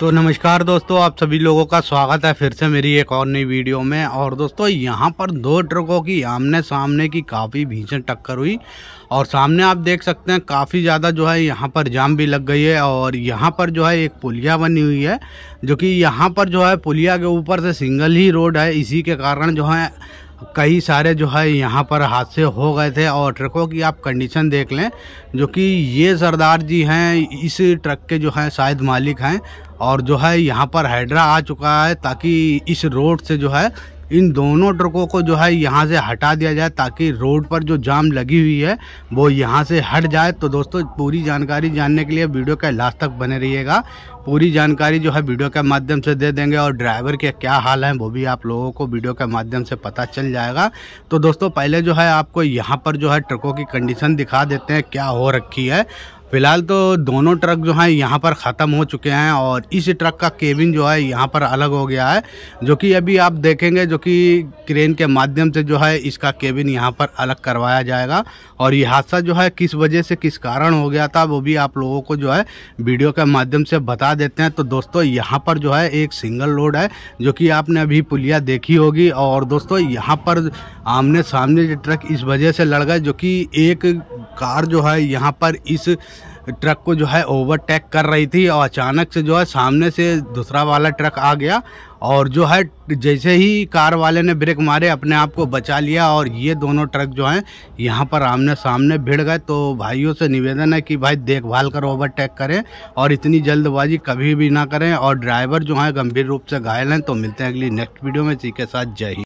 तो नमस्कार दोस्तों आप सभी लोगों का स्वागत है फिर से मेरी एक और नई वीडियो में और दोस्तों यहाँ पर दो ट्रकों की आमने सामने की काफ़ी भीषण टक्कर हुई और सामने आप देख सकते हैं काफ़ी ज़्यादा जो है यहाँ पर जाम भी लग गई है और यहाँ पर जो है एक पुलिया बनी हुई है जो कि यहाँ पर जो है पुलिया के ऊपर से सिंगल ही रोड है इसी के कारण जो है कई सारे जो है यहाँ पर हादसे हो गए थे और ट्रकों की आप कंडीशन देख लें जो कि ये सरदार जी हैं इस ट्रक के जो हैं शायद मालिक हैं और जो है यहाँ पर हाइड्रा आ चुका है ताकि इस रोड से जो है इन दोनों ट्रकों को जो है यहाँ से हटा दिया जाए ताकि रोड पर जो जाम लगी हुई है वो यहाँ से हट जाए तो दोस्तों पूरी जानकारी जानने के लिए वीडियो का लास्ट तक बने रहिएगा पूरी जानकारी जो है वीडियो के माध्यम से दे देंगे और ड्राइवर के क्या हाल है वो भी आप लोगों को वीडियो के माध्यम से पता चल जाएगा तो दोस्तों पहले जो है आपको यहाँ पर जो है ट्रकों की कंडीशन दिखा देते हैं क्या हो रखी है फिलहाल तो दोनों ट्रक जो हैं यहाँ पर ख़त्म हो चुके हैं और इस ट्रक का केबिन जो है यहाँ पर अलग हो गया है जो कि अभी आप देखेंगे जो कि क्रेन के माध्यम से जो है इसका केबिन यहाँ पर अलग करवाया जाएगा और ये हादसा जो है किस वजह से किस कारण हो गया था वो भी आप लोगों को जो है वीडियो के माध्यम से बता देते हैं तो दोस्तों यहाँ पर जो है एक सिंगल रोड है जो कि आपने अभी पुलिया देखी होगी और दोस्तों यहाँ पर आमने सामने ट्रक इस वजह से लड़ गए जो कि एक कार जो है यहाँ पर इस ट्रक को जो है ओवरटेक कर रही थी और अचानक से जो है सामने से दूसरा वाला ट्रक आ गया और जो है जैसे ही कार वाले ने ब्रेक मारे अपने आप को बचा लिया और ये दोनों ट्रक जो हैं यहाँ पर आमने सामने भिड़ गए तो भाइयों से निवेदन है कि भाई देखभाल कर ओवरटेक करें और इतनी जल्दबाजी कभी भी ना करें और ड्राइवर जो हैं गंभीर रूप से घायल हैं तो मिलते हैं अगली नेक्स्ट वीडियो में इसी के साथ जय हिंद